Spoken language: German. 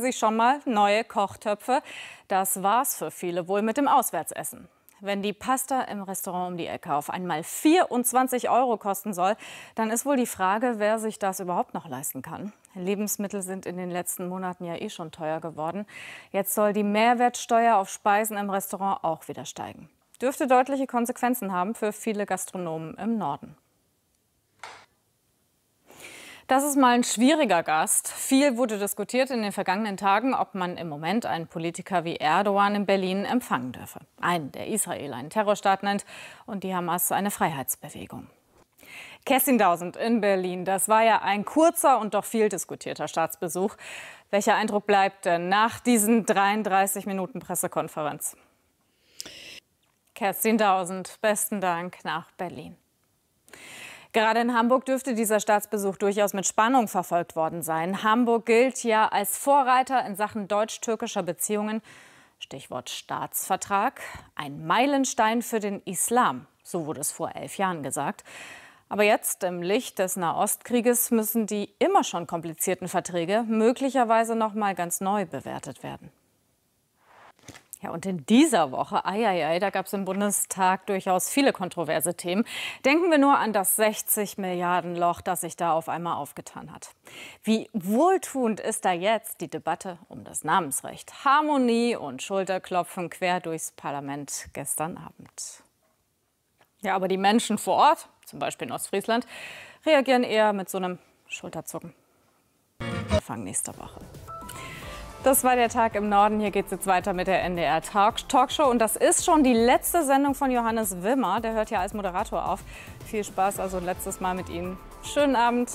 Sie schon mal neue Kochtöpfe? Das war's für viele wohl mit dem Auswärtsessen. Wenn die Pasta im Restaurant um die Ecke auf einmal 24 Euro kosten soll, dann ist wohl die Frage, wer sich das überhaupt noch leisten kann. Lebensmittel sind in den letzten Monaten ja eh schon teuer geworden. Jetzt soll die Mehrwertsteuer auf Speisen im Restaurant auch wieder steigen. Dürfte deutliche Konsequenzen haben für viele Gastronomen im Norden. Das ist mal ein schwieriger Gast. Viel wurde diskutiert in den vergangenen Tagen, ob man im Moment einen Politiker wie Erdogan in Berlin empfangen dürfe. Einen, der Israel einen Terrorstaat nennt und die Hamas eine Freiheitsbewegung. Kessin Dausend in Berlin, das war ja ein kurzer und doch viel diskutierter Staatsbesuch. Welcher Eindruck bleibt denn nach diesen 33 Minuten Pressekonferenz? Kerstin Dausend, besten Dank nach Berlin. Gerade in Hamburg dürfte dieser Staatsbesuch durchaus mit Spannung verfolgt worden sein. Hamburg gilt ja als Vorreiter in Sachen deutsch-türkischer Beziehungen. Stichwort Staatsvertrag. Ein Meilenstein für den Islam, so wurde es vor elf Jahren gesagt. Aber jetzt, im Licht des Nahostkrieges, müssen die immer schon komplizierten Verträge möglicherweise noch mal ganz neu bewertet werden. Ja, und in dieser Woche, ai, ai, ai da gab es im Bundestag durchaus viele kontroverse Themen. Denken wir nur an das 60 Milliarden Loch, das sich da auf einmal aufgetan hat. Wie wohltuend ist da jetzt die Debatte um das Namensrecht? Harmonie und Schulterklopfen quer durchs Parlament gestern Abend. Ja, aber die Menschen vor Ort, zum Beispiel in Ostfriesland, reagieren eher mit so einem Schulterzucken. Anfang nächster Woche. Das war der Tag im Norden. Hier geht es jetzt weiter mit der NDR Talk Talkshow. Und das ist schon die letzte Sendung von Johannes Wimmer. Der hört ja als Moderator auf. Viel Spaß also letztes Mal mit Ihnen. Schönen Abend.